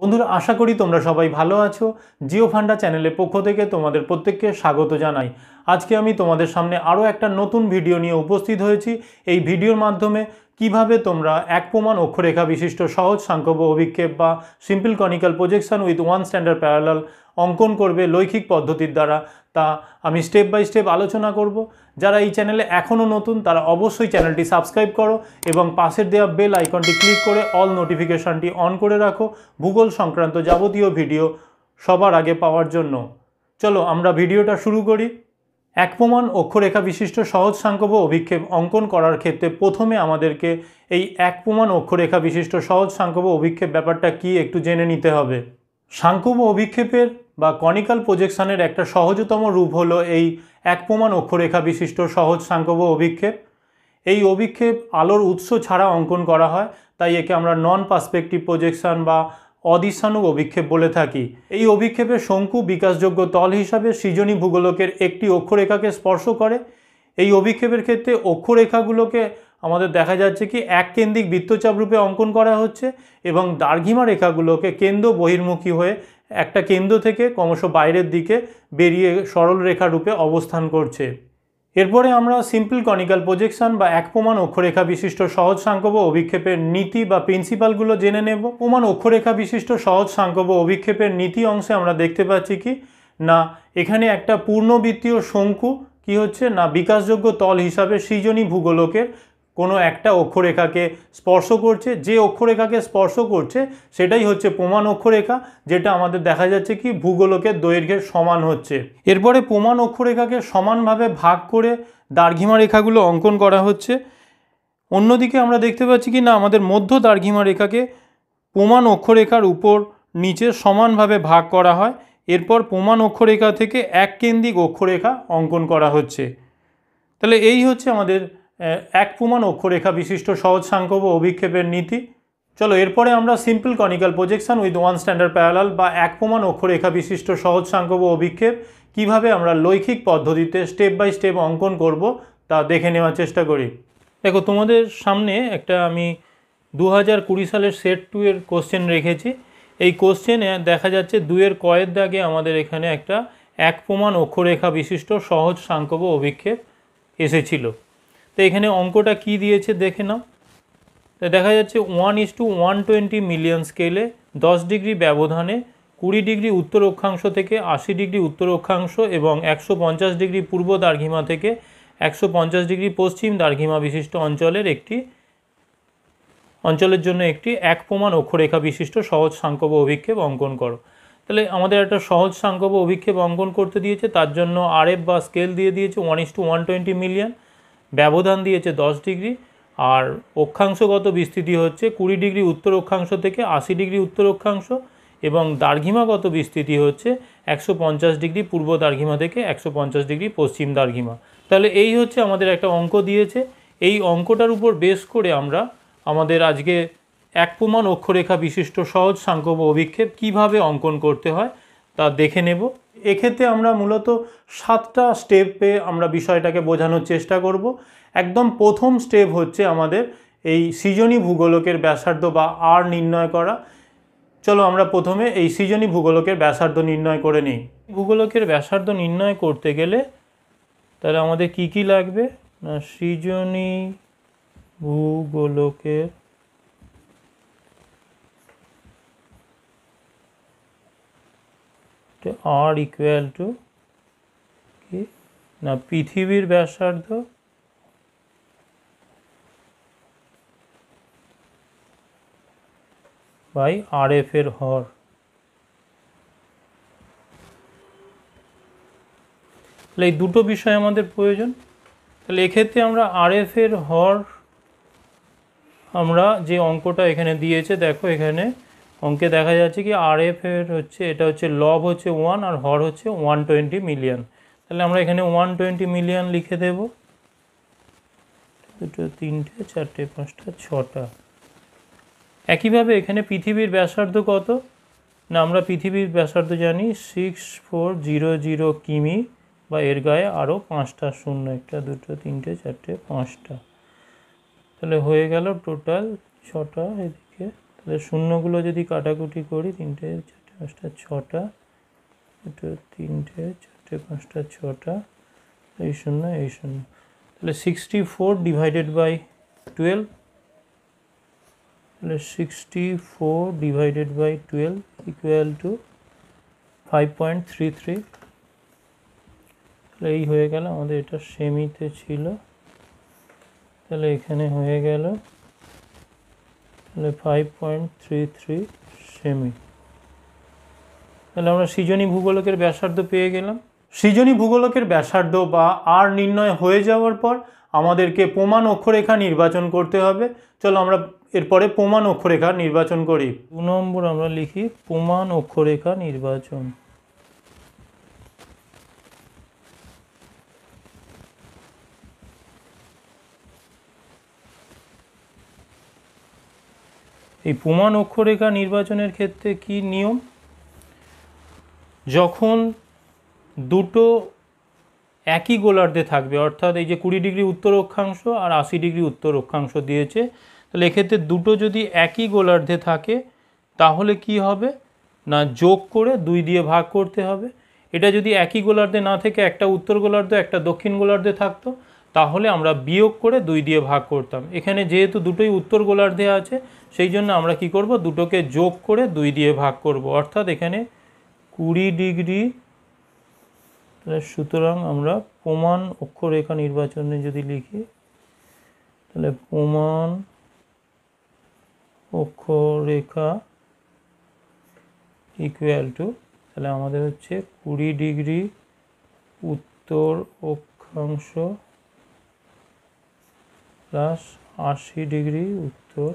বন্ধুরা আশা করি তোমরা সবাই ভালো আছো জিও ফান্ডা চ্যানেলের পক্ষ থেকে তোমাদের প্রত্যেককে স্বাগত জানাই আজকে আমি তোমাদের সামনে আরও একটা নতুন ভিডিও নিয়ে উপস্থিত হয়েছি এই ভিডিওর মাধ্যমে কিভাবে তোমরা এক প্রমাণ অক্ষরেখা বিশিষ্ট সহজ সাংখ্যব্য অভিক্ষেপ বা simple conical projection with one standard parallel অঙ্কন করবে লৈখিক পদ্ধতির দ্বারা তা আমি স্টেপ বাই স্টেপ আলোচনা করব যারা এই চ্যানেলে এখনও নতুন তারা অবশ্যই চ্যানেলটি সাবস্ক্রাইব করো এবং পাশের দেওয়া বেল আইকনটি ক্লিক করে অল নোটিফিকেশানটি অন করে রাখো ভূগোল সংক্রান্ত যাবতীয় ভিডিও সবার আগে পাওয়ার জন্য চলো আমরা ভিডিওটা শুরু করি প্রমাণ অক্ষরেখা বিশিষ্ট সহজ সাংকব্য অভিক্ষেপ অঙ্কন করার ক্ষেত্রে প্রথমে আমাদেরকে এই প্রমাণ অক্ষরেখা বিশিষ্ট সহজ সাংকব্য অভিক্ষেপ ব্যাপারটা কি একটু জেনে নিতে হবে সাংকব্য অভিক্ষেপের বা কনিক্যাল প্রজেকশনের একটা সহজতম রূপ হলো এই প্রমাণ অক্ষরেখা বিশিষ্ট সহজ সাংকব্য অভিক্ষেপ এই অভিক্ষেপ আলোর উৎস ছাড়া অঙ্কন করা হয় তাই একে আমরা নন পার্সপেক্টিভ প্রজেকশান বা অদিশানু অভিক্ষেপ বলে থাকি এই অভিক্ষেপে শঙ্কু বিকাশযোগ্য তল হিসাবে সৃজনী ভূগোলকের একটি অক্ষরেখাকে স্পর্শ করে এই অভিক্ষেপের ক্ষেত্রে অক্ষরেখাগুলোকে আমাদের দেখা যাচ্ছে কি এক কেন্দ্রিক বৃত্তচাপ রূপে অঙ্কন করা হচ্ছে এবং দার্ঘিমা রেখাগুলোকে কেন্দ্র বহির্মুখী হয়ে একটা কেন্দ্র থেকে ক্রমশ বাইরের দিকে বেরিয়ে সরল রেখা রূপে অবস্থান করছে এরপরে আমরা সিম্পল কনিক্যাল প্রজেকশন বা এক প্রমাণ অক্ষরেখা বিশিষ্ট সহজ সাংকব অভিক্ষেপের নীতি বা প্রিন্সিপালগুলো জেনে নেব প্রমাণ অক্ষরেখা বিশিষ্ট সহজ সাংকব অভিক্ষেপের নীতি অংশে আমরা দেখতে পাচ্ছি কি না এখানে একটা পূর্ণবৃত্তীয় শঙ্কু কি হচ্ছে না বিকাশযোগ্য তল হিসাবে সৃজনী ভূগোলকের কোনো একটা অক্ষরেখাকে স্পর্শ করছে যে অক্ষরেখাকে স্পর্শ করছে সেটাই হচ্ছে প্রমাণ অক্ষরেখা যেটা আমাদের দেখা যাচ্ছে কি ভূগোলকের দৈর্ঘ্যের সমান হচ্ছে এরপরে প্রমাণ অক্ষরেখাকে সমানভাবে ভাগ করে দার্ঘিমা রেখাগুলো অঙ্কন করা হচ্ছে অন্যদিকে আমরা দেখতে পাচ্ছি কি না আমাদের মধ্য দার্ঘিমা রেখাকে প্রমাণ অক্ষরেখার উপর নিচে সমানভাবে ভাগ করা হয় এরপর প্রমাণ অক্ষরেখা থেকে এক কেন্দ্রিক অক্ষরেখা অঙ্কন করা হচ্ছে তাহলে এই হচ্ছে আমাদের এক প্রমাণ অক্ষরেখা বিশিষ্ট সহজ সাংখ্যব অভিক্ষেপের নীতি চলো এরপরে আমরা simple conical projection with one standard parallel বা এক প্রমাণ অক্ষরেখা বিশিষ্ট সহজ সাংখ্যব অভিক্ষেপ কিভাবে আমরা লৈখিক পদ্ধতিতে স্টেপ বাই স্টেপ অঙ্কন করব তা দেখে নেওয়ার চেষ্টা করি দেখো তোমাদের সামনে একটা আমি দু হাজার কুড়ি সালের সেট টু এর কোশ্চেন রেখেছি এই কোশ্চেনে দেখা যাচ্ছে দুয়ের কয়ের দাগে আমাদের এখানে একটা এক প্রমাণ অক্ষরেখা বিশিষ্ট সহজ সাংখ্যব অভিক্ষেপ এসেছিল তো এখানে অঙ্কটা কি দিয়েছে দেখে নাও তো দেখা যাচ্ছে one is to one twenty million স্কেলে দশ ডিগ্রি ব্যবধানে কুড়ি ডিগ্রি উত্তর অক্ষাংশ থেকে আশি ডিগ্রি উত্তর অক্ষাংশ এবং একশো পঞ্চাশ ডিগ্রি পূর্ব দার্ঘিমা থেকে একশো পঞ্চাশ ডিগ্রি পশ্চিম দার্ঘিমা বিশিষ্ট অঞ্চলের একটি অঞ্চলের জন্য একটি এক প্রমাণ অক্ষরেখা বিশিষ্ট সহজ সাংকব্য অভিক্ষেপ অঙ্কন করো তাহলে আমাদের একটা সহজ সাংকব্য অভিক্ষেপ অঙ্কন করতে দিয়েছে তার জন্য আরএফ বা স্কেল দিয়ে দিয়েছে one is to one twenty million ব্যবধান দিয়েছে দশ ডিগ্রি আর অক্ষাংশগত বিস্তৃতি হচ্ছে কুড়ি ডিগ্রি উত্তর অক্ষাংশ থেকে আশি ডিগ্রি উত্তর অক্ষাংশ এবং দার্ঘিমাগত বিস্তৃতি হচ্ছে একশো ডিগ্রি পূর্ব দার্ঘিমা থেকে একশো ডিগ্রি পশ্চিম দার্ঘিমা তাহলে এই হচ্ছে আমাদের একটা অঙ্ক দিয়েছে এই অঙ্কটার উপর বেশ করে আমরা আমাদের আজকে এক প্রমাণ অক্ষরেখা বিশিষ্ট সহজ সাংখ্যব অভিক্ষেপ কিভাবে অঙ্কন করতে হয় তা দেখে নেব এক্ষেত্রে আমরা মূলত সাতটা স্টেপে আমরা বিষয়টাকে বোঝানোর চেষ্টা করব একদম প্রথম স্টেপ হচ্ছে আমাদের এই সৃজনী ভূগোলকের ব্যাসার্ধ বা আর নির্ণয় করা চলো আমরা প্রথমে এই সৃজনী ভূগোলকের ব্যাসার্ধ নির্ণয় করে নিই ভূগোলকের ব্যাসার্ধ নির্ণয় করতে গেলে তাহলে আমাদের কি কি লাগবে না সৃজনী ভূগোলকের তো আর ইকুয়াল টু কি না পৃথিবীর ব্যাসার্ধ বাই আর এর হর তাহলে এই দুটো বিষয় আমাদের প্রয়োজন তাহলে এক্ষেত্রে আমরা আর এর হর আমরা যে অঙ্কটা এখানে দিয়েছে দেখো এখানে অঙ্কে দেখা যাচ্ছে কি আর এফ এর হচ্ছে এটা হচ্ছে লব হচ্ছে ওয়ান আর হর হচ্ছে ওয়ান টোয়েন্টি মিলিয়ন তাহলে আমরা এখানে ওয়ান টোয়েন্টি মিলিয়ন লিখে দেব দুটো তিনটে চারটে পাঁচটা ছটা একইভাবে এখানে পৃথিবীর ব্যাসার্ধ কত না আমরা পৃথিবীর ব্যাসার্ধ জানি সিক্স ফোর জিরো জিরো কিমি বা এর গায়ে আরও পাঁচটা শূন্য একটা দুটো তিনটে চারটে পাঁচটা তাহলে হয়ে গেল টোটাল ছটা এদিকে তাহলে শূন্যগুলো যদি কাটাকুটি করি তিনটে চারটে পাঁচটা ছটা এটা তিনটে চারটে পাঁচটা ছটা এই শূন্য এই শূন্য তাহলে sixty four divided by twelve তাহলে sixty four divided by twelve equal to five point three three তাহলে এই হয়ে গেল আমাদের এটা সেমিতে ছিল তাহলে এখানে হয়ে গেল তাহলে ফাইভ পয়েন্ট থ্রি থ্রি সেমি তাহলে আমরা সৃজনী ভূগোলকের ব্যাসার্ধ পেয়ে গেলাম সৃজনী ভূগোলকের ব্যাসার্ধ বা আর নির্ণয় হয়ে যাওয়ার পর আমাদেরকে প্রমাণ অক্ষরেখা নির্বাচন করতে হবে চলো আমরা এরপরে প্রমাণ অক্ষরেখা নির্বাচন করি দু নম্বর আমরা লিখি প্রমাণ অক্ষরেখা নির্বাচন এই প্রমাণ অক্ষরেখা নির্বাচনের ক্ষেত্রে কি নিয়ম যখন দুটো একই গোলার্ধে থাকবে অর্থাৎ এই যে কুড়ি ডিগ্রি উত্তর অক্ষাংশ আর আশি ডিগ্রি উত্তর অক্ষাংশ দিয়েছে তাহলে এক্ষেত্রে দুটো যদি একই গোলার্ধে থাকে তাহলে কি হবে না যোগ করে দুই দিয়ে ভাগ করতে হবে এটা যদি একই গোলার্ধে না থেকে একটা উত্তর গোলার্ধ একটা দক্ষিণ গোলার্ধে থাকতো তাহলে আমরা বিয়োগ করে দুই দিয়ে ভাগ করতাম এখানে যেহেতু দুটোই উত্তর গোলার্ধে আছে সেই জন্য আমরা কি করব দুটোকে যোগ করে দুই দিয়ে ভাগ করব অর্থাৎ এখানে কুড়ি ডিগ্রি সুতরাং আমরা প্রমাণ অক্ষরেখা নির্বাচনে যদি লিখি তাহলে প্রমাণ অক্ষরেখা ইকুয়াল টু তাহলে আমাদের হচ্ছে কুড়ি ডিগ্রি উত্তর অক্ষাংশ প্লাস আশি ডিগ্রি উত্তর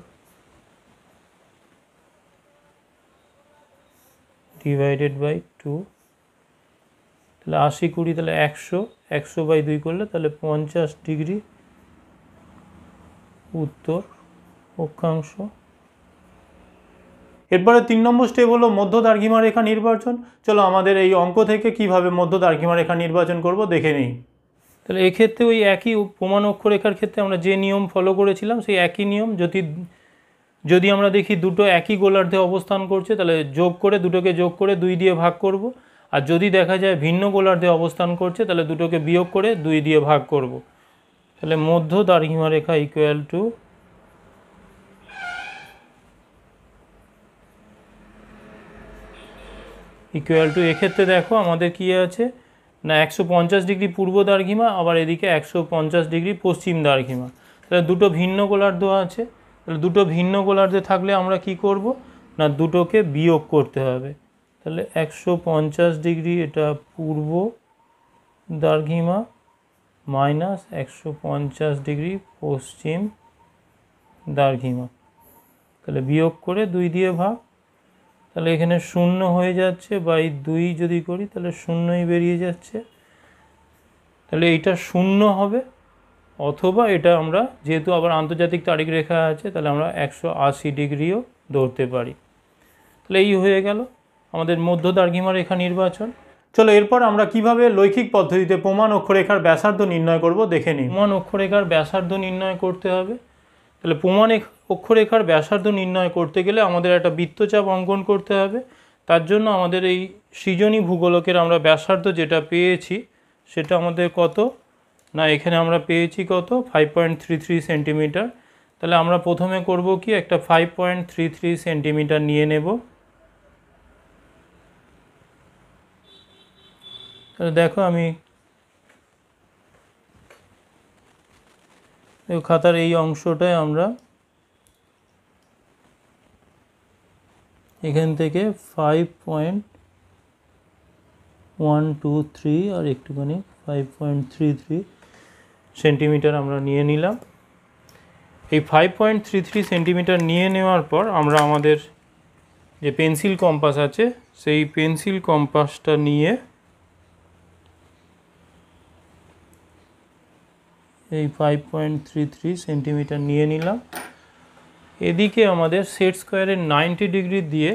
ডিভাইডেড বাই টু তাহলে আশি কুড়ি তাহলে একশো একশো বাই দুই করলে তাহলে পঞ্চাশ ডিগ্রি উত্তর অক্ষাংশ এরপরে তিন নম্বর স্টেপ হলো মধ্য দার্ঘিমা রেখা নির্বাচন চলো আমাদের এই অঙ্ক থেকে কিভাবে মধ্য দ্বার্ঘিমা রেখা নির্বাচন করব দেখে নিই তাহলে এক্ষেত্রে ওই একই প্রমাণ অক্ষরেখার ক্ষেত্রে আমরা যে নিয়ম ফলো করেছিলাম সেই একই নিয়ম যদি যদি আমরা দেখি দুটো একই গোলার্ধে অবস্থান করছে তাহলে যোগ করে দুটোকে যোগ করে দুই দিয়ে ভাগ করব আর যদি দেখা যায় ভিন্ন গোলার্ধে অবস্থান করছে তাহলে দুটোকে বিয়োগ করে দুই দিয়ে ভাগ করব তাহলে মধ্য রেখা ইকুয়াল টু ইকুয়াল টু এক্ষেত্রে দেখো আমাদের কি আছে না একশো ডিগ্রি পূর্ব দার্ঘিমা আবার এদিকে একশো ডিগ্রি পশ্চিম দ্বারঘিমা তাহলে দুটো ভিন্ন গোলার্ধ আছে তাহলে দুটো ভিন্ন গোলার্ধে থাকলে আমরা কি করব না দুটোকে বিয়োগ করতে হবে তাহলে একশো ডিগ্রি এটা পূর্ব দ্বারঘিমা মাইনাস একশো ডিগ্রি পশ্চিম দ্বারঘিমা তাহলে বিয়োগ করে দুই দিয়ে ভাগ তাহলে এখানে শূন্য হয়ে যাচ্ছে বাই দুই যদি করি তাহলে শূন্যই বেরিয়ে যাচ্ছে তাহলে এইটা শূন্য হবে অথবা এটা আমরা যেহেতু আবার আন্তর্জাতিক তারিখ রেখা আছে তাহলে আমরা একশো আশি ডিগ্রিও ধরতে পারি তাহলে এই হয়ে গেল আমাদের মধ্য দার্ঘিমা রেখা নির্বাচন চলো এরপর আমরা কিভাবে লৈখিক পদ্ধতিতে প্রমাণ অক্ষরেখার ব্যাসার্ধ নির্ণয় করব দেখে নিই প্রমাণ অক্ষরেখার ব্যাসার্ধ নির্ণয় করতে হবে তাহলে প্রমাণ অক্ষরেখার ব্যাসার্ধ নির্ণয় করতে গেলে আমাদের একটা বৃত্তচাপ অঙ্কন করতে হবে তার জন্য আমাদের এই সৃজনী ভূগোলকের আমরা ব্যাসার্ধ যেটা পেয়েছি সেটা আমাদের কত না এখানে আমরা পেয়েছি কত five point three three centimetre তাহলে আমরা প্রথমে করব কি একটা five point three three centimetre নিয়ে নেব তাহলে দেখো আমি খাতার এই অংশটায় আমরা এখান থেকে five point one two three আর একটুখানি five point three three centimetre আমরা নিয়ে নিলাম এই five point three three centimetre নিয়ে নেওয়ার পর আমরা আমাদের যে পেন্সিল কম্পাস আছে সেই পেন্সিল কম্পাসটা নিয়ে এই five point three three centimetre নিয়ে নিলাম এদিকে আমাদের সেট স্কোয়ারের নাইনটি ডিগ্রি দিয়ে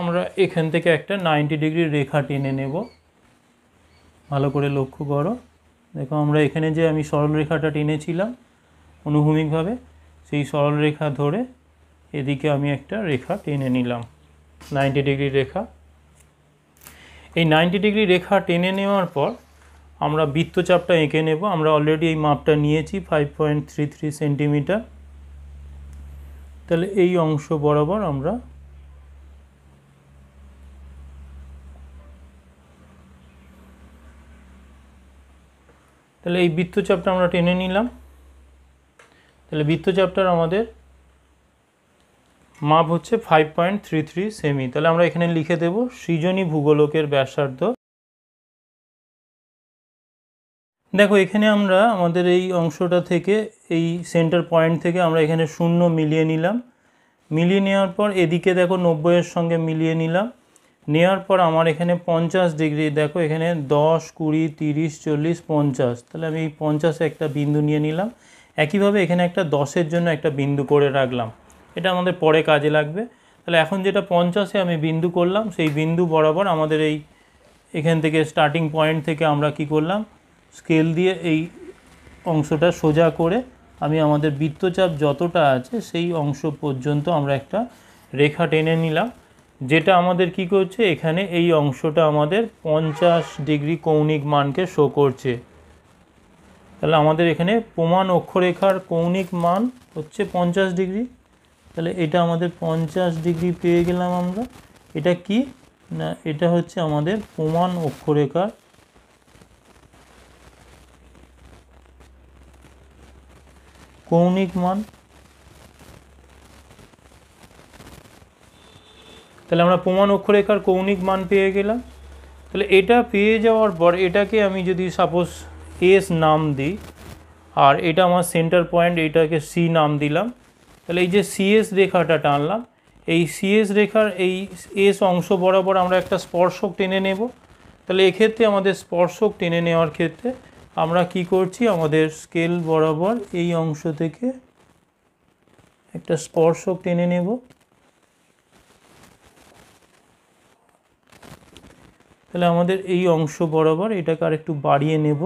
আমরা এখান থেকে একটা নাইনটি ডিগ্রি রেখা টেনে নেব ভালো করে লক্ষ্য করো দেখো আমরা এখানে যে আমি সরলরেখাটা টেনেছিলাম অনুভূমিকভাবে সেই সরলরেখা ধরে এদিকে আমি একটা রেখা টেনে নিলাম নাইনটি ডিগ্রি রেখা এই নাইনটি ডিগ্রি রেখা টেনে নেওয়ার পর আমরা বৃত্তচাপটা এঁকে নেব আমরা অলরেডি এই মাপটা নিয়েছি five point three three centimetre তাহলে এই অংশ বরাবর আমরা তাহলে এই বৃত্তচাপটা আমরা টেনে নিলাম তাহলে বৃত্তচাপটার আমাদের মাপ হচ্ছে ফাইভ পয়েন্ট থ্রি থ্রি সেমি তাহলে আমরা এখানে লিখে দেব সৃজনী ভূগোলকের ব্যাসার্ধ দেখো এখানে আমরা আমাদের এই অংশটা থেকে এই সেন্টার পয়েন্ট থেকে আমরা এখানে শূন্য মিলিয়ে নিলাম মিলিয়ে নেওয়ার পর এদিকে দেখো নব্বইয়ের সঙ্গে মিলিয়ে নিলাম নেওয়ার পর আমার এখানে পঞ্চাশ ডিগ্রি দেখো এখানে দশ কুড়ি তিরিশ চল্লিশ পঞ্চাশ তাহলে আমি এই পঞ্চাশে একটা বিন্দু নিয়ে নিলাম একইভাবে এখানে একটা দশের জন্য একটা বিন্দু করে রাখলাম এটা আমাদের পরে কাজে লাগবে তাহলে এখন যেটা পঞ্চাশে আমি বিন্দু করলাম সেই বিন্দু বরাবর আমাদের এই এখান থেকে স্টার্টিং পয়েন্ট থেকে আমরা কি করলাম স্কেল দিয়ে এই অংশটা সোজা করে আমি আমাদের বৃত্তচাপ যতটা আছে সেই অংশ পর্যন্ত আমরা একটা রেখা টেনে নিলাম যেটা আমাদের কি করছে এখানে এই অংশটা আমাদের পঞ্চাশ ডিগ্রি কৌণিক মানকে শো করছে তাহলে আমাদের এখানে প্রমাণ অক্ষরেখার কৌণিক মান হচ্ছে পঞ্চাশ ডিগ্রি তাহলে এটা আমাদের পঞ্চাশ ডিগ্রি পেয়ে গেলাম আমরা এটা কি না এটা হচ্ছে আমাদের প্রমাণ অক্ষরেখার কৌণিক মান তাহলে আমরা প্রমাণ অক্ষরেখার কৌণিক মান পেয়ে গেলাম তাহলে এটা পেয়ে যাওয়ার পর এটাকে আমি যদি সাপোজ এস নাম দিই আর এটা আমার সেন্টার পয়েন্ট এটাকে সি নাম দিলাম তাহলে এই যে সিএস রেখাটা টানলাম এই সিএস রেখার এই এস অংশ বরাবর আমরা একটা স্পর্শক টেনে নেব তাহলে এক্ষেত্রে আমাদের স্পর্শক টেনে নেওয়ার ক্ষেত্রে আমরা কি করছি আমাদের স্কেল বরাবর এই অংশ থেকে একটা স্পর্শক টেনে নেব তাহলে আমাদের এই অংশ বরাবর এটাকে আর একটু বাড়িয়ে নেব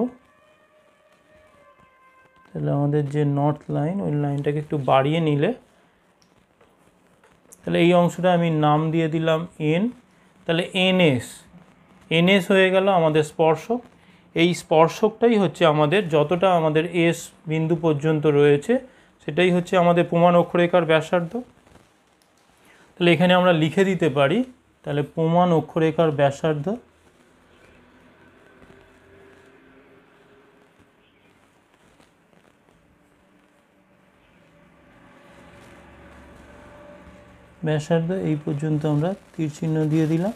তাহলে আমাদের যে নর্থ লাইন ওই লাইনটাকে একটু বাড়িয়ে নিলে তাহলে এই অংশটা আমি নাম দিয়ে দিলাম এন তাহলে এনএস এনএস হয়ে গেল আমাদের স্পর্শক এই স্পর্শকটাই হচ্ছে আমাদের যতটা আমাদের এস বিন্দু পর্যন্ত রয়েছে সেটাই হচ্ছে আমাদের প্রমাণ অক্ষরেখার ব্যাসার্ধ তাহলে এখানে আমরা লিখে দিতে পারি তাহলে প্রমাণ অক্ষরেখার ব্যাসার্ধ ব্যাসার্ধ এই পর্যন্ত আমরা তীর চিহ্ন দিয়ে দিলাম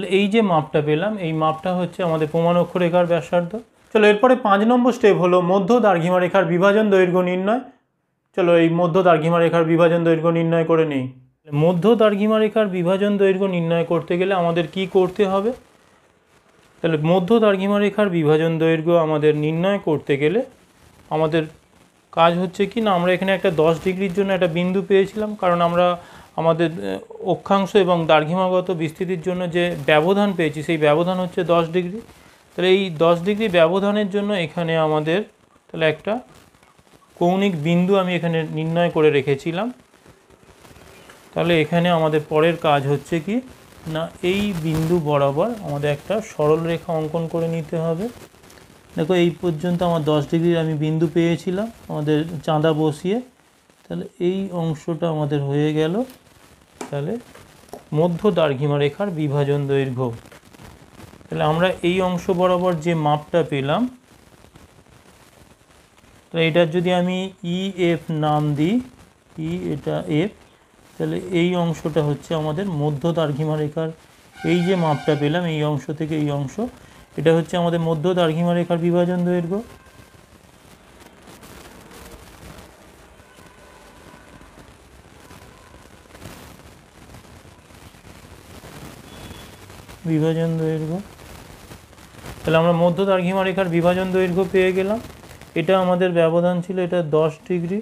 তাহলে এই যে মাপটা পেলাম এই মাপটা হচ্ছে আমাদের প্রমাণ অক্ষরেখার ব্যাসার্ধ চলো এরপরে পাঁচ নম্বর স্টেপ হলো মধ্য দার্ঘিমা রেখার বিভাজন দৈর্ঘ্য নির্ণয় চলো এই মধ্য দার্ঘিমা রেখার বিভাজন দৈর্ঘ্য নির্ণয় করে নিই মধ্য দার্ঘিমা রেখার বিভাজন দৈর্ঘ্য নির্ণয় করতে গেলে আমাদের কি করতে হবে তাহলে মধ্য দার্ঘিমা রেখার বিভাজন দৈর্ঘ্য আমাদের নির্ণয় করতে গেলে আমাদের কাজ হচ্ছে কি না আমরা এখানে একটা দশ ডিগ্রির জন্য একটা বিন্দু পেয়েছিলাম কারণ আমরা আমাদের অক্ষাংশ এবং দার্ঘিমাগত বিস্তৃতির জন্য যে ব্যবধান পেয়েছি সেই ব্যবধান হচ্ছে দশ ডিগ্রি তাহলে এই দশ ডিগ্রি ব্যবধানের জন্য এখানে আমাদের তাহলে একটা কৌণিক বিন্দু আমি এখানে নির্ণয় করে রেখেছিলাম তাহলে এখানে আমাদের পরের কাজ হচ্ছে কি না এই বিন্দু বরাবর আমাদের একটা সরল রেখা অঙ্কন করে নিতে হবে দেখো এই পর্যন্ত আমার দশ ডিগ্রির আমি বিন্দু পেয়েছিলাম আমাদের চাঁদা বসিয়ে তাহলে এই অংশটা আমাদের হয়ে গেল তাহলে মধ্য দার্ঘিমারেখার বিভাজন দৈর্ঘ্য তাহলে আমরা এই অংশ বরাবর যে মাপটা পেলাম তাহলে এটার যদি আমি ই e এফ নাম দিই ই e এটা এফ তাহলে এই অংশটা হচ্ছে আমাদের মধ্য দার্ঘিমারেখার এই যে মাপটা পেলাম এই অংশ থেকে এই অংশ এটা হচ্ছে আমাদের মধ্য দার্ঘিমারেখার বিভাজন দৈর্ঘ্য বিভাজন দৈর্ঘ্য তাহলে আমরা মধ্য দার্ঘিমা রেখার বিভাজন দৈর্ঘ্য পেয়ে গেলাম এটা আমাদের ব্যবধান ছিল এটা দশ ডিগ্রি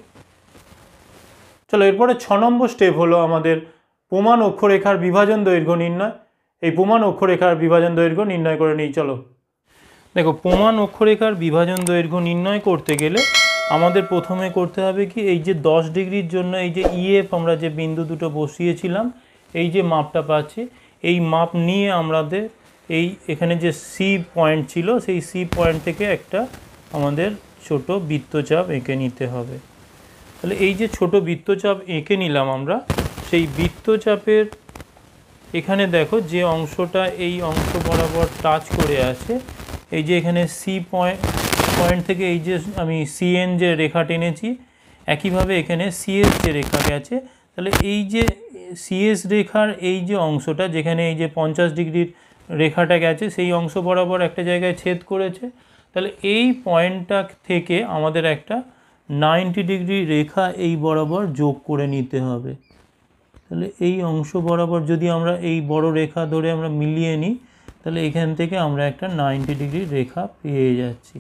চলো এরপরে ছ নম্বর স্টেপ হলো আমাদের প্রমাণ অক্ষরেখার বিভাজন দৈর্ঘ্য নির্ণয় এই প্রমাণ অক্ষরেখার বিভাজন দৈর্ঘ্য নির্ণয় করে নিই চলো দেখো প্রমাণ অক্ষরেখার বিভাজন দৈর্ঘ্য নির্ণয় করতে গেলে আমাদের প্রথমে করতে হবে কি এই যে দশ ডিগ্রির জন্য এই যে ইএফ e আমরা যে বিন্দু দুটো বসিয়েছিলাম এই যে মাপটা পাচ্ছি এই মাপ নিয়ে আমাদের এই এখানে যে সি পয়েন্ট ছিল সেই সি পয়েন্ট থেকে একটা আমাদের ছোট বৃত্তচাপ এঁকে নিতে হবে তাহলে এই যে ছোট বৃত্তচাপ এঁকে নিলাম আমরা সেই বৃত্তচাপের এখানে দেখো যে অংশটা এই অংশ বরাবর টাচ করে আছে এই যে এখানে সি পয়েন্ট পয়েন্ট থেকে এই যে আমি সিএন যে রেখা টেনেছি একইভাবে এখানে সিএস যে রেখা গেছে তাহলে এই যে সিএস রেখার এই যে অংশটা যেখানে এই যে পঞ্চাশ ডিগ্রির রেখাটা গেছে সেই অংশ বরাবর একটা জায়গায় ছেদ করেছে তাহলে এই পয়েন্টটা থেকে আমাদের একটা নাইনটি ডিগ্রি রেখা এই বরাবর যোগ করে নিতে হবে তাহলে এই অংশ বরাবর যদি আমরা এই বড় রেখা ধরে আমরা মিলিয়ে নিই তাহলে এখান থেকে আমরা একটা নাইনটি ডিগ্রি রেখা পেয়ে যাচ্ছি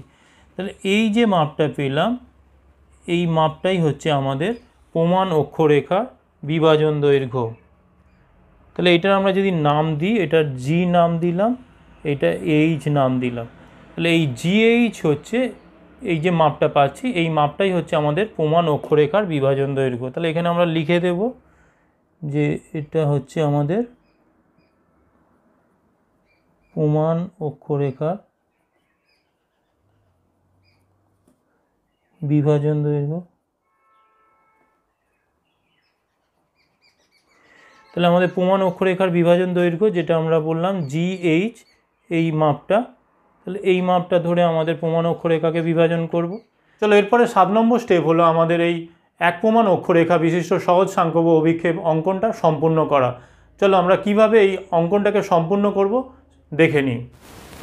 তাহলে এই যে মাপটা পেলাম এই মাপটাই হচ্ছে আমাদের প্রমাণ অক্ষরেখা বিভাজন দৈর্ঘ্য তাহলে এটার আমরা যদি নাম দিই এটার জি নাম দিলাম এটা এইচ নাম দিলাম তাহলে এই জি এইচ হচ্ছে এই যে মাপটা পাচ্ছি এই মাপটাই হচ্ছে আমাদের প্রমাণ অক্ষরেখার বিভাজন দৈর্ঘ্য তাহলে এখানে আমরা লিখে দেব যে এটা হচ্ছে আমাদের প্রমাণ অক্ষরেখার বিভাজন দৈর্ঘ্য তাহলে আমাদের প্রমাণ অক্ষরেখার বিভাজন দৈর্ঘ্য যেটা আমরা বললাম জি এইচ এই মাপটা তাহলে এই মাপটা ধরে আমাদের প্রমাণ অক্ষরেখাকে বিভাজন করব। চলো এরপরে সাত নম্বর স্টেপ হলো আমাদের এই এক প্রমাণ অক্ষরেখা বিশিষ্ট সহজ সাংখ্যব অভিক্ষেপ অঙ্কনটা সম্পূর্ণ করা চলো আমরা কিভাবে এই অঙ্কনটাকে সম্পূর্ণ করব দেখে নিই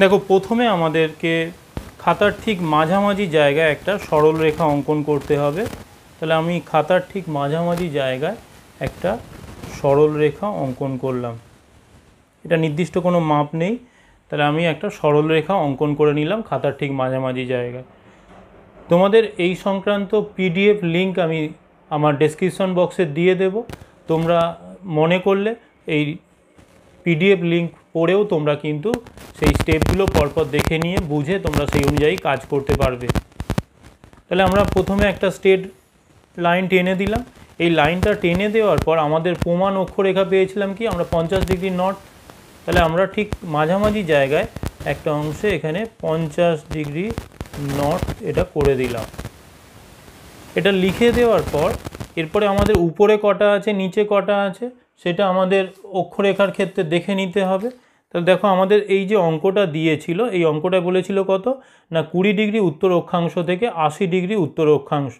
দেখো প্রথমে আমাদেরকে খাতার ঠিক মাঝামাঝি জায়গায় একটা সরল রেখা অঙ্কন করতে হবে তাহলে আমি খাতার ঠিক মাঝামাঝি জায়গায় একটা সরল রেখা অঙ্কন করলাম এটা নির্দিষ্ট কোনো মাপ নেই তাহলে আমি একটা সরল রেখা অঙ্কন করে নিলাম খাতার ঠিক মাঝামাঝি জায়গায় তোমাদের এই সংক্রান্ত পিডিএফ লিঙ্ক আমি আমার ডেসক্রিপশন বক্সে দিয়ে দেব তোমরা মনে করলে এই পিডিএফ লিঙ্ক পড়েও তোমরা কিন্তু সেই স্টেপগুলো পরপর দেখে নিয়ে বুঝে তোমরা সেই অনুযায়ী কাজ করতে পারবে তাহলে আমরা প্রথমে একটা স্টেট লাইন টেনে দিলাম এই লাইনটা টেনে দেওয়ার পর আমাদের প্রমাণ অক্ষরেখা পেয়েছিলাম কি আমরা পঞ্চাশ ডিগ্রি নর্থ তাহলে আমরা ঠিক মাঝামাঝি জায়গায় একটা অংশে এখানে পঞ্চাশ ডিগ্রি নর্থ এটা করে দিলাম এটা লিখে দেওয়ার পর এরপরে আমাদের উপরে কটা আছে নিচে কটা আছে সেটা আমাদের অক্ষরেখার ক্ষেত্রে দেখে নিতে হবে তাহলে দেখো আমাদের এই যে অঙ্কটা দিয়েছিল এই অঙ্কটা বলেছিল কত না কুড়ি ডিগ্রি উত্তর অক্ষাংশ থেকে আশি ডিগ্রি উত্তর অক্ষাংশ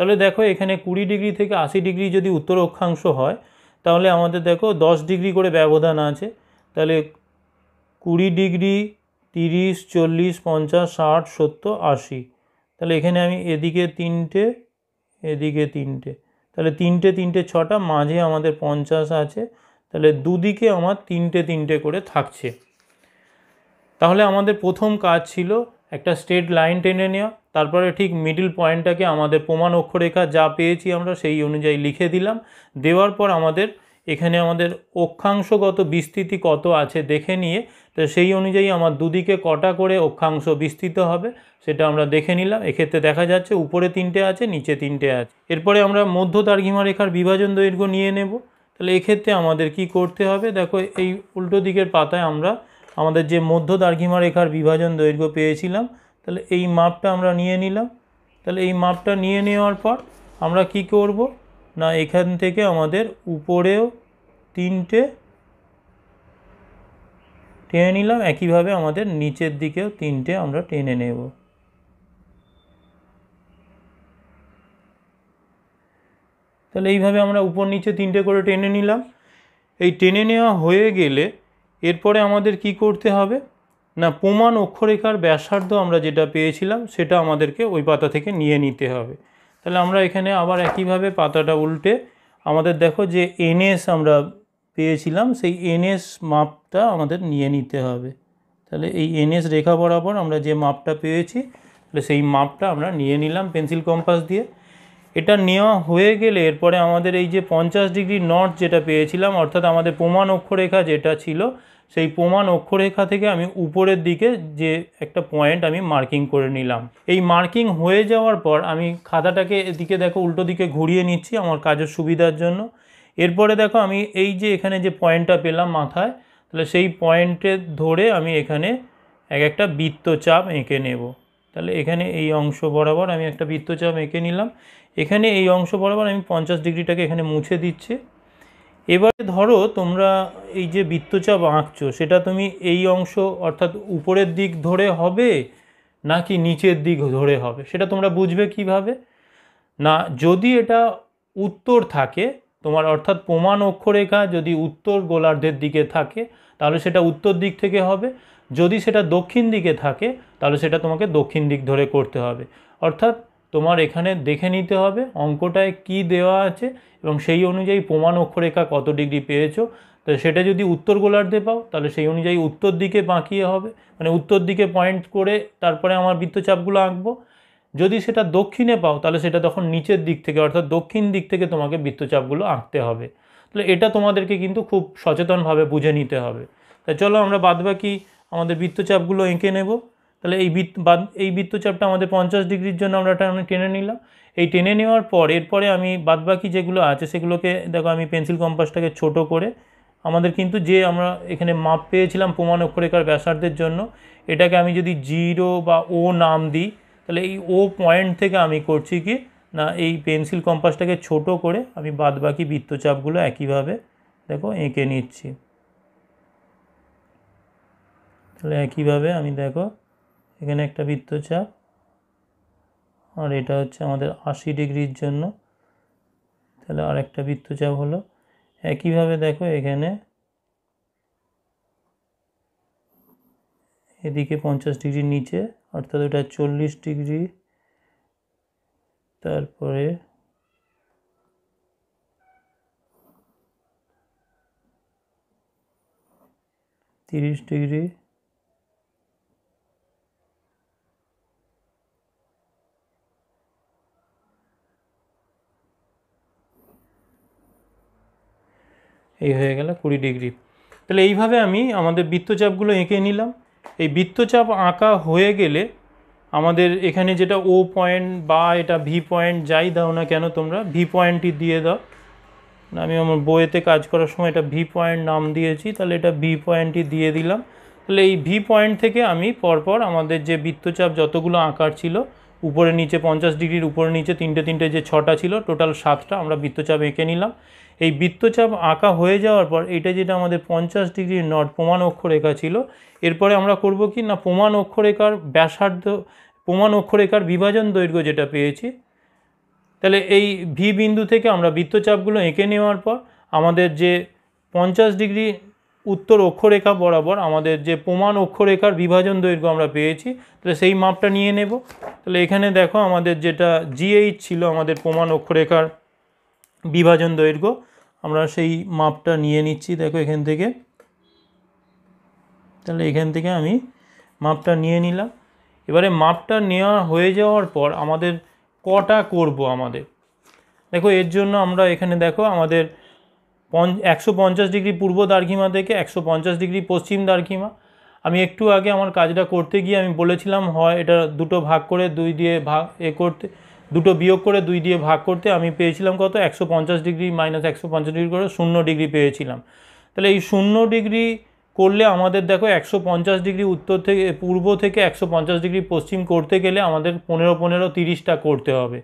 তাহলে দেখো এখানে কুড়ি ডিগ্রি থেকে আশি ডিগ্রি যদি উত্তর অক্ষাংশ হয় তাহলে আমাদের দেখো দশ ডিগ্রি করে ব্যবধান আছে তাহলে কুড়ি ডিগ্রি তিরিশ চল্লিশ পঞ্চাশ ষাট সত্তর আশি তাহলে এখানে আমি এদিকে তিনটে এদিকে তিনটে তাহলে তিনটে তিনটে ছটা মাঝে আমাদের পঞ্চাশ আছে তাহলে দুদিকে আমার তিনটে তিনটে করে থাকছে তাহলে আমাদের প্রথম কাজ ছিল একটা স্ট্রেট লাইন টেনে নেওয়া তারপরে ঠিক মিডিল পয়েন্টটাকে আমাদের প্রমাণ অক্ষরেখা যা পেয়েছি আমরা সেই অনুযায়ী লিখে দিলাম দেওয়ার পর আমাদের এখানে আমাদের অক্ষাংশগত বিস্তৃতি কত আছে দেখে নিয়ে তো সেই অনুযায়ী আমার দুদিকে কটা করে অক্ষাংশ বিস্তৃত হবে সেটা আমরা দেখে নিলাম এক্ষেত্রে দেখা যাচ্ছে উপরে তিনটে আছে নিচে তিনটে আছে এরপরে আমরা মধ্য তার্ঘিমা রেখার বিভাজন দৈর্ঘ্য নিয়ে নেব তাহলে এক্ষেত্রে আমাদের কি করতে হবে দেখো এই উল্টো দিকের পাতায় আমরা আমাদের যে মধ্য দার্ঘিমা রেখার বিভাজন দৈর্ঘ্য পেয়েছিলাম তাহলে এই মাপটা আমরা নিয়ে নিলাম তাহলে এই মাপটা নিয়ে নেওয়ার পর আমরা কি করব না এখান থেকে আমাদের উপরেও তিনটে টেনে নিলাম একইভাবে আমাদের নিচের দিকেও তিনটে আমরা টেনে নেব তাহলে এইভাবে আমরা উপর নিচে তিনটে করে টেনে নিলাম এই টেনে নেওয়া হয়ে গেলে এরপরে আমাদের কি করতে হবে না প্রমাণ অক্ষরেখার ব্যাসার্ধ আমরা যেটা পেয়েছিলাম সেটা আমাদেরকে ওই পাতা থেকে নিয়ে নিতে হবে তাহলে আমরা এখানে আবার একইভাবে পাতাটা উল্টে আমাদের দেখো যে এনএস আমরা পেয়েছিলাম সেই এনএস মাপটা আমাদের নিয়ে নিতে হবে তাহলে এই এনএস রেখা বরাবর আমরা যে মাপটা পেয়েছি তাহলে সেই মাপটা আমরা নিয়ে নিলাম পেন্সিল কম্পাস দিয়ে এটা নেওয়া হয়ে গেলে এরপরে আমাদের এই যে পঞ্চাশ ডিগ্রি নট যেটা পেয়েছিলাম অর্থাৎ আমাদের প্রমাণ অক্ষরেখা যেটা ছিল সেই প্রমাণ অক্ষরেখা থেকে আমি উপরের দিকে যে একটা পয়েন্ট আমি মার্কিং করে নিলাম এই মার্কিং হয়ে যাওয়ার পর আমি খাতাটাকে এদিকে দেখো উল্টো দিকে ঘুরিয়ে নিচ্ছি আমার কাজের সুবিধার জন্য এরপরে দেখো আমি এই যে এখানে যে পয়েন্টটা পেলাম মাথায় তাহলে সেই পয়েন্টে ধরে আমি এখানে এক একটা বৃত্তচাপ এঁকে নেব তাহলে এখানে এই অংশ বরাবর আমি একটা বৃত্তচাপ এঁকে নিলাম এখানে এই অংশ বরাবর আমি পঞ্চাশ ডিগ্রিটাকে এখানে মুছে দিচ্ছি এবারে ধরো তোমরা এই যে বৃত্তচাপ আঁকছো সেটা তুমি এই অংশ অর্থাৎ উপরের দিক ধরে হবে নাকি নিচের দিক ধরে হবে সেটা তোমরা বুঝবে কিভাবে না যদি এটা উত্তর থাকে তোমার অর্থাৎ প্রমাণ অক্ষরেখা যদি উত্তর গোলার্ধের দিকে থাকে তাহলে সেটা উত্তর দিক থেকে হবে যদি সেটা দক্ষিণ দিকে থাকে তাহলে সেটা তোমাকে দক্ষিণ দিক ধরে করতে হবে অর্থাৎ তোমার এখানে দেখে নিতে হবে অঙ্কটায় কি দেওয়া আছে এবং সেই অনুযায়ী প্রমাণ অক্ষরেখা কত ডিগ্রি পেয়েছো তো সেটা যদি উত্তর গোলার্ধে পাও তাহলে সেই অনুযায়ী উত্তর দিকে বাঁকিয়ে হবে মানে উত্তর দিকে পয়েন্ট করে তারপরে আমার বৃত্তচাপগুলো আঁকবো যদি সেটা দক্ষিণে পাও তাহলে সেটা তখন নিচের দিক থেকে অর্থাৎ দক্ষিণ দিক থেকে তোমাকে বৃত্তচাপগুলো আঁকতে হবে তাহলে এটা তোমাদেরকে কিন্তু খুব সচেতনভাবে বুঝে নিতে হবে তা চলো আমরা বাদবাকি আমাদের বৃত্তচাপগুলো এঁকে নেব তাহলে এই বৃত্ত বাদ এই বৃত্তচাপটা আমাদের পঞ্চাশ ডিগ্রির জন্য আমরা এটা টেনে নিলাম এই টেনে নেওয়ার পর এরপরে আমি বাদবাকি যেগুলো আছে সেগুলোকে দেখো আমি পেন্সিল কম্পাসটাকে ছোট করে আমাদের কিন্তু যে আমরা এখানে মাপ পেয়েছিলাম প্রমাণ অক্ষরেখার ব্যাসার্ধের জন্য এটাকে আমি যদি জিরো বা ও নাম দিই তাহলে এই ও পয়েন্ট থেকে আমি করছি কি না এই পেন্সিল কম্পাসটাকে ছোট করে আমি বাদবাকি বৃত্তচাপগুলো একইভাবে দেখো এঁকে নিচ্ছি তাহলে একইভাবে আমি দেখো এখানে একটা বৃত্তচাপ আর এটা হচ্ছে আমাদের আশি ডিগ্রির জন্য তাহলে আর একটা বৃত্তচাপ হলো একইভাবে দেখো এখানে এদিকে পঞ্চাশ ডিগ্রি নিচে অর্থাৎ ওটা চল্লিশ ডিগ্রি তারপরে তিরিশ ডিগ্রি এই হয়ে গেল কুড়ি ডিগ্রি তাহলে এইভাবে আমি আমাদের বৃত্তচাপগুলো এঁকে নিলাম এই বৃত্তচাপ আঁকা হয়ে গেলে আমাদের এখানে যেটা ও পয়েন্ট বা এটা ভি পয়েন্ট যাই দাও না কেন তোমরা ভি পয়েন্টটি দিয়ে দাও আমি আমার বইয়েতে কাজ করার সময় এটা ভি পয়েন্ট নাম দিয়েছি তাহলে এটা ভি পয়েন্টটি দিয়ে দিলাম তাহলে এই ভি পয়েন্ট থেকে আমি পরপর আমাদের যে বৃত্তচাপ যতগুলো আঁকার ছিল উপরে নিচে পঞ্চাশ ডিগ্রির উপরে নিচে তিনটে তিনটে যে ছটা ছিল টোটাল সাতটা আমরা বৃত্তচাপ এঁকে নিলাম এই বৃত্তচাপ আঁকা হয়ে যাওয়ার পর এটা যেটা আমাদের পঞ্চাশ ডিগ্রির নট প্রমাণ অক্ষরেখা ছিল এরপরে আমরা করব কি না প্রমাণ অক্ষরেখার ব্যাসার্ধ প্রমাণ অক্ষরেখার বিভাজন দৈর্ঘ্য যেটা পেয়েছি তাহলে এই ভি বিন্দু থেকে আমরা বৃত্তচাপগুলো এঁকে নেওয়ার পর আমাদের যে পঞ্চাশ ডিগ্রি উত্তর অক্ষরেখা বরাবর আমাদের যে প্রমাণ অক্ষরেখার বিভাজন দৈর্ঘ্য আমরা পেয়েছি তাহলে সেই মাপটা নিয়ে নেব তাহলে এখানে দেখো আমাদের যেটা জিএইচ ছিল আমাদের প্রমাণ অক্ষরেখার বিভাজন দৈর্ঘ্য আমরা সেই মাপটা নিয়ে নিচ্ছি দেখো এখান থেকে তাহলে এখান থেকে আমি মাপটা নিয়ে নিলাম এবারে মাপটা নেওয়া হয়ে যাওয়ার পর আমাদের কটা করব আমাদের দেখো এর জন্য আমরা এখানে দেখো আমাদের একশো পঞ্চাশ ডিগ্রি পূর্ব দার্ঘিমা থেকে একশো পঞ্চাশ ডিগ্রি পশ্চিম দার্ঘিমা আমি একটু আগে আমার কাজটা করতে গিয়ে আমি বলেছিলাম হয় এটা দুটো ভাগ করে দুই দিয়ে ভাগ এ করতে দুটো বিয়োগ করে দুই দিয়ে ভাগ করতে আমি পেয়েছিলাম কত একশো পঞ্চাশ ডিগ্রি মাইনাস একশো পঞ্চাশ ডিগ্রি করে শূন্য ডিগ্রি পেয়েছিলাম তাহলে এই শূন্য ডিগ্রি করলে আমাদের দেখো একশো পঞ্চাশ ডিগ্রি উত্তর থেকে পূর্ব থেকে একশো পঞ্চাশ ডিগ্রি পশ্চিম করতে গেলে আমাদের পনেরো পনেরো তিরিশটা করতে হবে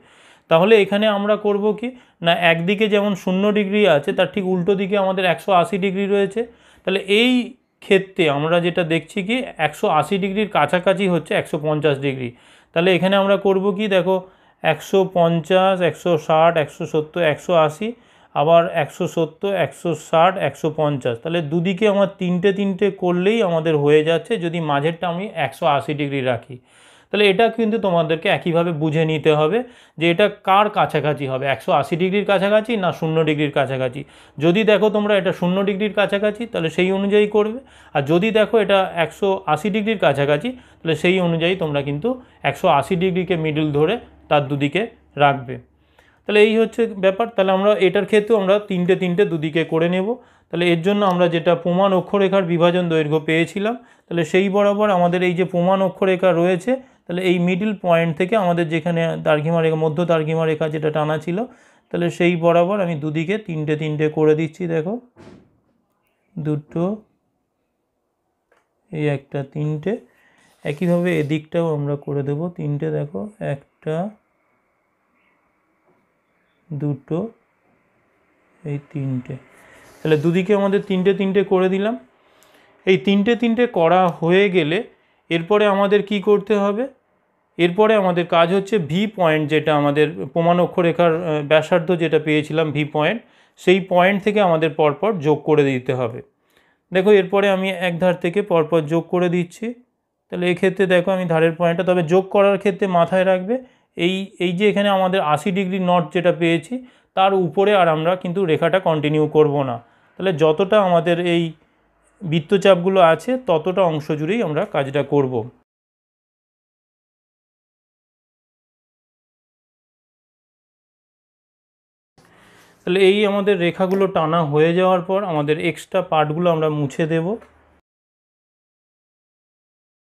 তাহলে এখানে আমরা করব কি না একদিকে যেমন শূন্য ডিগ্রি আছে তার ঠিক উল্টো দিকে আমাদের একশো ডিগ্রি রয়েছে তাহলে এই ক্ষেত্রে আমরা যেটা দেখছি কি একশো ডিগ্রির কাছাকাছি হচ্ছে একশো ডিগ্রি তাহলে এখানে আমরা করব কি দেখো একশো পঞ্চাশ একশো ষাট একশো সত্তর একশো আশি আবার একশো সত্তর একশো ষাট একশো পঞ্চাশ তাহলে দুদিকে আমার তিনটে তিনটে করলেই আমাদের হয়ে যাচ্ছে যদি মাঝেরটা আমি একশো আশি ডিগ্রি রাখি তাহলে এটা কিন্তু তোমাদেরকে একইভাবে বুঝে নিতে হবে যে এটা কার কাছাকাছি হবে একশো আশি ডিগ্রির কাছাকাছি না শূন্য ডিগ্রির কাছাকাছি যদি দেখো তোমরা এটা শূন্য ডিগ্রির কাছাকাছি তাহলে সেই অনুযায়ী করবে আর যদি দেখো এটা একশো আশি ডিগ্রির কাছাকাছি তাহলে সেই অনুযায়ী তোমরা কিন্তু একশো আশি ডিগ্রিকে মিডল ধরে তার দুদিকে রাখবে তাহলে এই হচ্ছে ব্যাপার তাহলে আমরা এটার ক্ষেত্রেও আমরা তিনটে তিনটে দুদিকে করে নেব তাহলে এর জন্য আমরা যেটা প্রমাণ অক্ষরেখার বিভাজন দৈর্ঘ্য পেয়েছিলাম তাহলে সেই বরাবর আমাদের এই যে প্রমাণ অক্ষরেখা রয়েছে তাহলে এই মিডিল পয়েন্ট থেকে আমাদের যেখানে তারঘিমা রেখা মধ্য তারঘিমা রেখা যেটা টানা ছিল তাহলে সেই বরাবর আমি দুদিকে তিনটে তিনটে করে দিচ্ছি দেখো দুটো এই একটা তিনটে একইভাবে এদিকটাও আমরা করে দেব তিনটে দেখো একটা দুটো এই তিনটে তাহলে দুদিকে আমাদের তিনটে তিনটে করে দিলাম এই তিনটে তিনটে করা হয়ে গেলে এরপরে আমাদের কি করতে হবে এরপরে আমাদের কাজ হচ্ছে ভি পয়েন্ট যেটা আমাদের প্রমাণ অক্ষরেখার ব্যাসার্ধ যেটা পেয়েছিলাম ভি পয়েন্ট সেই পয়েন্ট থেকে আমাদের পরপর যোগ করে দিতে হবে দেখো এরপরে আমি এক ধার থেকে পরপর যোগ করে দিচ্ছি তাহলে এক্ষেত্রে দেখো আমি ধারের পয়েন্টটা তবে যোগ করার ক্ষেত্রে মাথায় রাখবে এই এই যে এখানে আমাদের আশি ডিগ্রি নট যেটা পেয়েছি তার উপরে আর আমরা কিন্তু রেখাটা কন্টিনিউ করব না তাহলে যতটা আমাদের এই বৃত্তচাপগুলো আছে ততটা অংশ জুড়েই আমরা কাজটা করব। তাহলে এই আমাদের রেখাগুলো টানা হয়ে যাওয়ার পর আমাদের এক্সট্রা পার্টগুলো আমরা মুছে দেব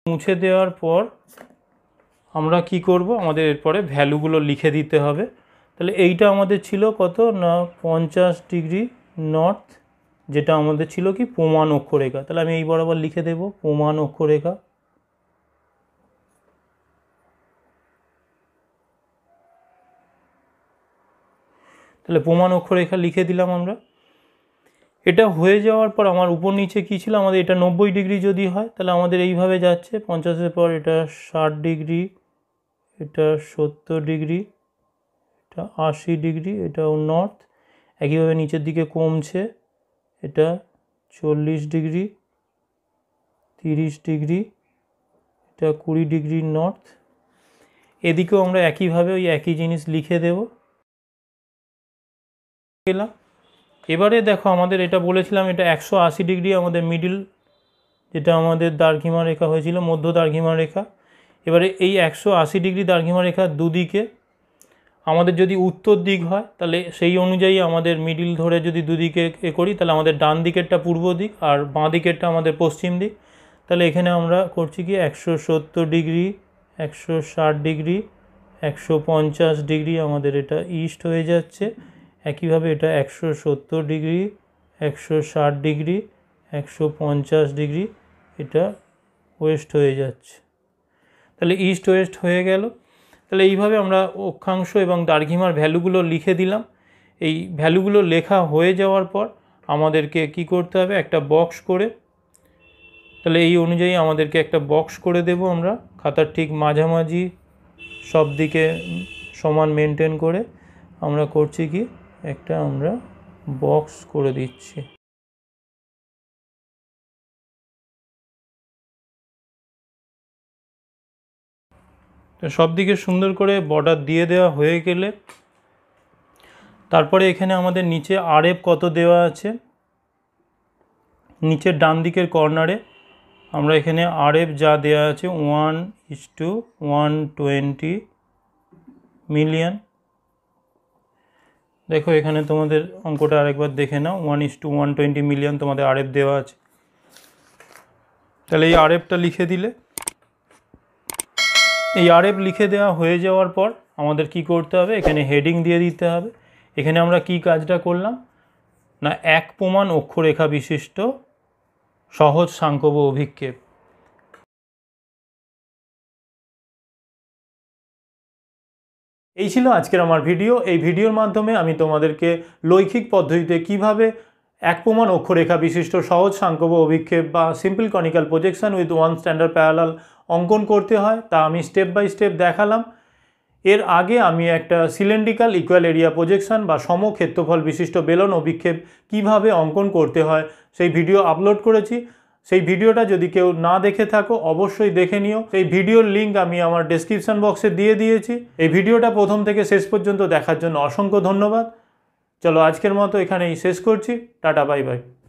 মুছে দেওয়ার পর আমরা কি করব আমাদের এরপরে ভ্যালুগুলো লিখে দিতে হবে তাহলে এইটা আমাদের ছিল কত না পঞ্চাশ ডিগ্রি নর্থ যেটা আমাদের ছিল কি প্রমাণ অক্ষরেখা তাহলে আমি এই বরাবর লিখে দেব প্রমাণ অক্ষরেখা তাহলে প্রমাণ অক্ষরেখা লিখে দিলাম আমরা এটা হয়ে যাওয়ার পর আমার উপর নিচে কী ছিল আমাদের এটা নব্বই ডিগ্রি যদি হয় তাহলে আমাদের এইভাবে যাচ্ছে পঞ্চাশের পর এটা ষাট ডিগ্রি এটা সত্তর ডিগ্রি এটা আশি ডিগ্রি এটাও নর্থ একইভাবে নিচের দিকে কমছে এটা চল্লিশ ডিগ্রি তিরিশ ডিগ্রি এটা কুড়ি ডিগ্রি নর্থ এদিকেও আমরা একইভাবে ওই একই জিনিস লিখে দেব গেলাম এবারে দেখো আমাদের এটা বলেছিলাম এটা একশো আশি ডিগ্রি আমাদের মিডিল যেটা আমাদের দার্ঘিমা রেখা হয়েছিল মধ্য দার্ঘিমা রেখা এবারে এই একশো আশি ডিগ্রি দার্ঘিমা রেখা দুদিকে আমাদের যদি উত্তর দিক হয় তাহলে সেই অনুযায়ী আমাদের মিডিল ধরে যদি দুদিকে এ করি তাহলে আমাদের ডান দিকেরটা পূর্ব দিক আর বাঁ দিকেরটা আমাদের পশ্চিম দিক তাহলে এখানে আমরা করছি কি একশো সত্তর ডিগ্রি একশো ষাট ডিগ্রি একশো পঞ্চাশ ডিগ্রি আমাদের এটা ইস্ট হয়ে যাচ্ছে একইভাবে এটা একশো সত্তর ডিগ্রি একশো ষাট ডিগ্রি একশো পঞ্চাশ ডিগ্রি এটা ওয়েস্ট হয়ে যাচ্ছে তাহলে ইস্ট ওয়েস্ট হয়ে গেল তাহলে এইভাবে আমরা অক্ষাংশ এবং দার্ঘিমার ভ্যালুগুলো লিখে দিলাম এই ভ্যালুগুলো লেখা হয়ে যাওয়ার পর আমাদেরকে কি করতে হবে একটা বক্স করে তাহলে এই অনুযায়ী আমাদেরকে একটা বক্স করে দেব আমরা খাতার ঠিক মাঝামাঝি সব দিকে সমান মেনটেন করে আমরা করছি কি একটা আমরা বক্স করে দিচ্ছি সব দিকে সুন্দর করে বর্ডার দিয়ে দেওয়া হয়ে গেলে তারপরে এখানে আমাদের নিচে আরএফ কত দেওয়া আছে নিচের ডান দিকের কর্নারে আমরা এখানে আরএফ যা দেওয়া আছে one is to one twenty million দেখো এখানে তোমাদের অঙ্কটা আরেকবার দেখে নাও one is to one twenty million তোমাদের আরএফ দেওয়া আছে তাহলে এই আরএফটা লিখে দিলে এই আরএফ লিখে দেওয়া হয়ে যাওয়ার পর আমাদের কি করতে হবে এখানে হেডিং দিয়ে দিতে হবে এখানে আমরা কি কাজটা করলাম না এক প্রমাণ অক্ষরেখা বিশিষ্ট সহজ সাংকব অভিক্ষেপ এই ছিল আজকের আমার ভিডিও এই ভিডিওর মাধ্যমে আমি তোমাদেরকে লৈখিক পদ্ধতিতে কিভাবে এক প্রমাণ অক্ষরেখা বিশিষ্ট সহজ সাংকব অভিক্ষেপ বা simple conical projection with one standard parallel অঙ্কন করতে হয় তা আমি স্টেপ বাই স্টেপ দেখালাম এর আগে আমি একটা সিলেন্ড্রিক্যাল ইকুয়াল এরিয়া প্রজেকশান বা সম ক্ষেত্রফল বিশিষ্ট বেলন অভিক্ষেপ কিভাবে অঙ্কন করতে হয় সেই ভিডিও আপলোড করেছি সেই ভিডিওটা যদি কেউ না দেখে থাকো অবশ্যই দেখে নিও সেই ভিডিওর লিঙ্ক আমি আমার ডিসক্রিপশান বক্সে দিয়ে দিয়েছি এই ভিডিওটা প্রথম থেকে শেষ পর্যন্ত দেখার জন্য অসংখ্য ধন্যবাদ চলো আজকের মতো এখানেই শেষ করছি টাটা বাই বাই